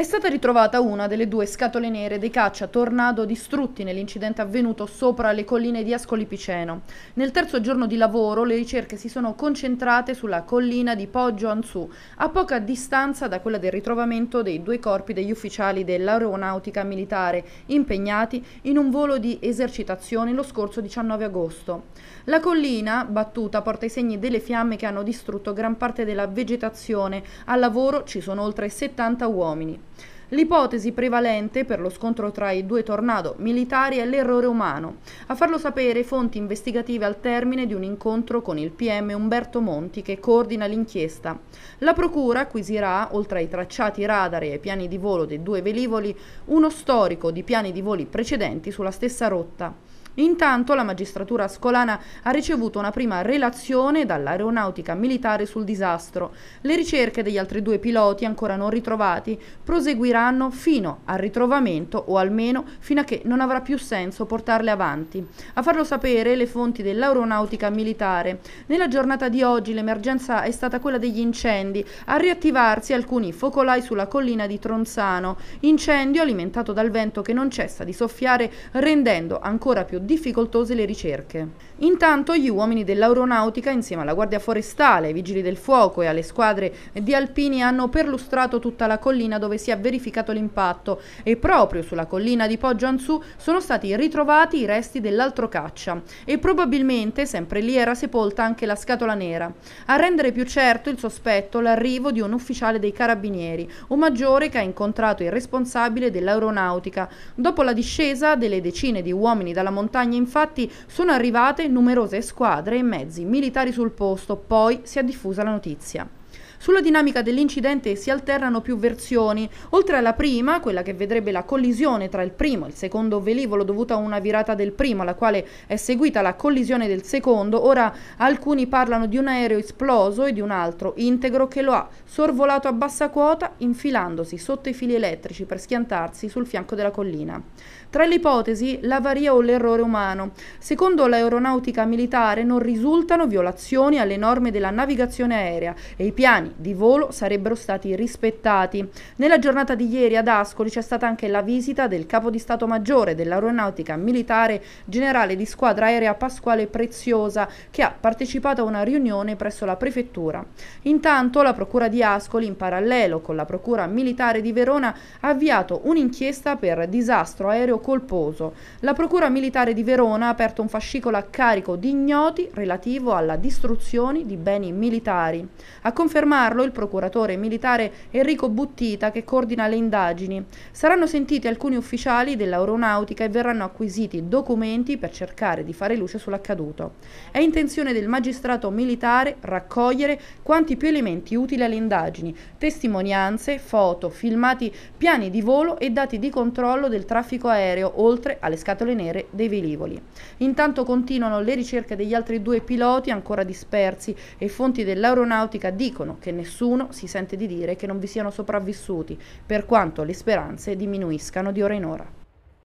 È stata ritrovata una delle due scatole nere dei caccia Tornado distrutti nell'incidente avvenuto sopra le colline di Ascoli Piceno. Nel terzo giorno di lavoro le ricerche si sono concentrate sulla collina di Poggio Anzù, a poca distanza da quella del ritrovamento dei due corpi degli ufficiali dell'aeronautica militare impegnati in un volo di esercitazione lo scorso 19 agosto. La collina battuta porta i segni delle fiamme che hanno distrutto gran parte della vegetazione. Al lavoro ci sono oltre 70 uomini. L'ipotesi prevalente per lo scontro tra i due tornado militari è l'errore umano. A farlo sapere fonti investigative al termine di un incontro con il PM Umberto Monti che coordina l'inchiesta. La procura acquisirà, oltre ai tracciati radar e ai piani di volo dei due velivoli, uno storico di piani di voli precedenti sulla stessa rotta. Intanto la magistratura ascolana ha ricevuto una prima relazione dall'aeronautica militare sul disastro. Le ricerche degli altri due piloti ancora non ritrovati proseguiranno fino al ritrovamento o almeno fino a che non avrà più senso portarle avanti. A farlo sapere le fonti dell'aeronautica militare. Nella giornata di oggi l'emergenza è stata quella degli incendi, a riattivarsi alcuni focolai sulla collina di Tronzano, incendio alimentato dal vento che non cessa di soffiare rendendo ancora più difficoltose le ricerche. Intanto gli uomini dell'aeronautica, insieme alla Guardia Forestale, ai Vigili del Fuoco e alle squadre di alpini, hanno perlustrato tutta la collina dove si è verificato l'impatto e proprio sulla collina di Poggio Anzù sono stati ritrovati i resti dell'altro caccia e probabilmente sempre lì era sepolta anche la scatola nera. A rendere più certo il sospetto l'arrivo di un ufficiale dei carabinieri, un maggiore che ha incontrato il responsabile dell'aeronautica dopo la discesa delle decine di uomini dalla montagna montagna infatti sono arrivate numerose squadre e mezzi militari sul posto, poi si è diffusa la notizia. Sulla dinamica dell'incidente si alternano più versioni. Oltre alla prima, quella che vedrebbe la collisione tra il primo e il secondo velivolo dovuta a una virata del primo, alla quale è seguita la collisione del secondo, ora alcuni parlano di un aereo esploso e di un altro integro che lo ha sorvolato a bassa quota infilandosi sotto i fili elettrici per schiantarsi sul fianco della collina. Tra le ipotesi, l'avaria o l'errore umano. Secondo l'aeronautica militare non risultano violazioni alle norme della navigazione aerea e i piani di volo sarebbero stati rispettati. Nella giornata di ieri ad Ascoli c'è stata anche la visita del capo di Stato Maggiore dell'Aeronautica Militare, generale di squadra aerea Pasquale Preziosa, che ha partecipato a una riunione presso la prefettura. Intanto la procura di Ascoli, in parallelo con la procura militare di Verona, ha avviato un'inchiesta per disastro aereo colposo. La procura militare di Verona ha aperto un fascicolo a carico di ignoti relativo alla distruzione di beni militari. Ha confermato confermarlo il procuratore militare Enrico Buttita che coordina le indagini. Saranno sentiti alcuni ufficiali dell'aeronautica e verranno acquisiti documenti per cercare di fare luce sull'accaduto. È intenzione del magistrato militare raccogliere quanti più elementi utili alle indagini, testimonianze, foto, filmati, piani di volo e dati di controllo del traffico aereo, oltre alle scatole nere dei velivoli. Intanto continuano le ricerche degli altri due piloti ancora dispersi e fonti dell'aeronautica dicono che che nessuno si sente di dire che non vi siano sopravvissuti, per quanto le speranze diminuiscano di ora in ora.